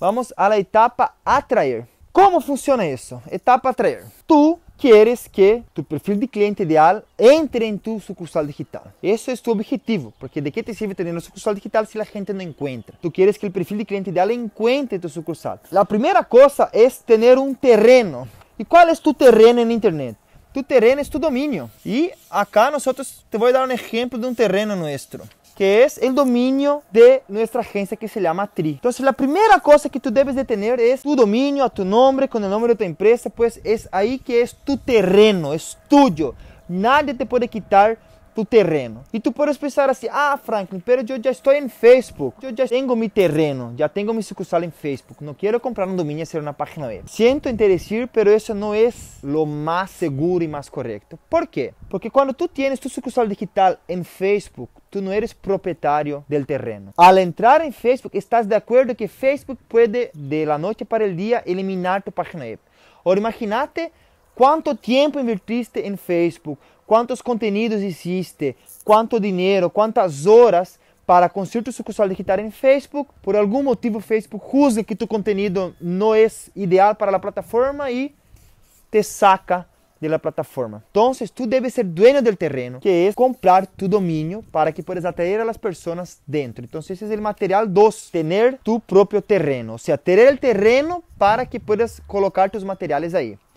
Vamos a la etapa atraer. ¿Cómo funciona eso? Etapa atraer. Tú quieres que tu perfil de cliente ideal entre en tu sucursal digital. Eso es tu objetivo, porque ¿de qué te sirve tener una sucursal digital si la gente no encuentra? Tú quieres que el perfil de cliente ideal encuentre tu sucursal. La primera cosa es tener un terreno. ¿Y cuál es tu terreno en Internet? Tu terreno es tu dominio. Y acá nosotros te voy a dar un ejemplo de un terreno nuestro que es el dominio de nuestra agencia que se llama Tri. Entonces, la primera cosa que tú debes de tener es tu dominio a tu nombre, con el nombre de tu empresa, pues es ahí que es tu terreno, es tuyo. Nadie te puede quitar tu terreno. Y tú puedes pensar así, ah, Franklin, pero yo ya estoy en Facebook, yo ya tengo mi terreno, ya tengo mi sucursal en Facebook, no quiero comprar un dominio y hacer una página web. Siento interesir pero eso no es lo más seguro y más correcto. ¿Por qué? Porque cuando tú tienes tu sucursal digital en Facebook, Tu não eres proprietário do terreno. Ao entrar em Facebook, estás de acordo que Facebook pode, de la para o dia, eliminar tu página web. Ora, imagínate quanto tempo invertiste em Facebook, quantos contenidos hiciste, quanto dinheiro, quantas horas para construir tu sucursal digital em Facebook. Por algum motivo Facebook juzga que tu conteúdo não é ideal para a plataforma e te saca de la plataforma. Entonces tú debes ser dueño del terreno, que es comprar tu dominio para que puedas atraer a las personas dentro. Entonces ese es el material 2, tener tu propio terreno, o sea, tener el terreno para que puedas colocar tus materiales ahí.